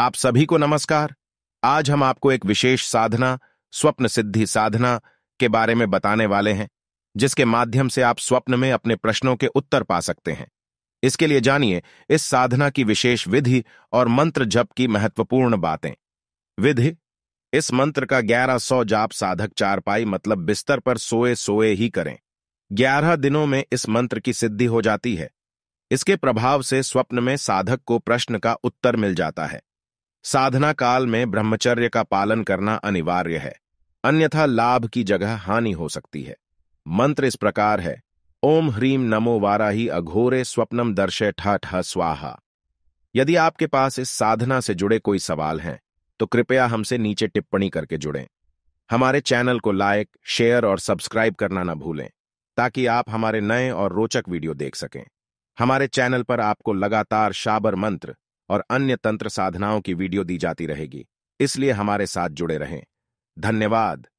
आप सभी को नमस्कार आज हम आपको एक विशेष साधना स्वप्न सिद्धि साधना के बारे में बताने वाले हैं जिसके माध्यम से आप स्वप्न में अपने प्रश्नों के उत्तर पा सकते हैं इसके लिए जानिए इस साधना की विशेष विधि और मंत्र जप की महत्वपूर्ण बातें विधि इस मंत्र का ग्यारह सौ जाप साधक चारपाई मतलब बिस्तर पर सोए सोए ही करें ग्यारह दिनों में इस मंत्र की सिद्धि हो जाती है इसके प्रभाव से स्वप्न में साधक को प्रश्न का उत्तर मिल जाता है साधना काल में ब्रह्मचर्य का पालन करना अनिवार्य है अन्यथा लाभ की जगह हानि हो सकती है मंत्र इस प्रकार है ओम ह्रीम नमो ही अघोरे स्वप्नम दर्शे ठ स्वाहा यदि आपके पास इस साधना से जुड़े कोई सवाल हैं तो कृपया हमसे नीचे टिप्पणी करके जुड़ें हमारे चैनल को लाइक शेयर और सब्सक्राइब करना न भूलें ताकि आप हमारे नए और रोचक वीडियो देख सकें हमारे चैनल पर आपको लगातार शाबर मंत्र और अन्य तंत्र साधनाओं की वीडियो दी जाती रहेगी इसलिए हमारे साथ जुड़े रहें धन्यवाद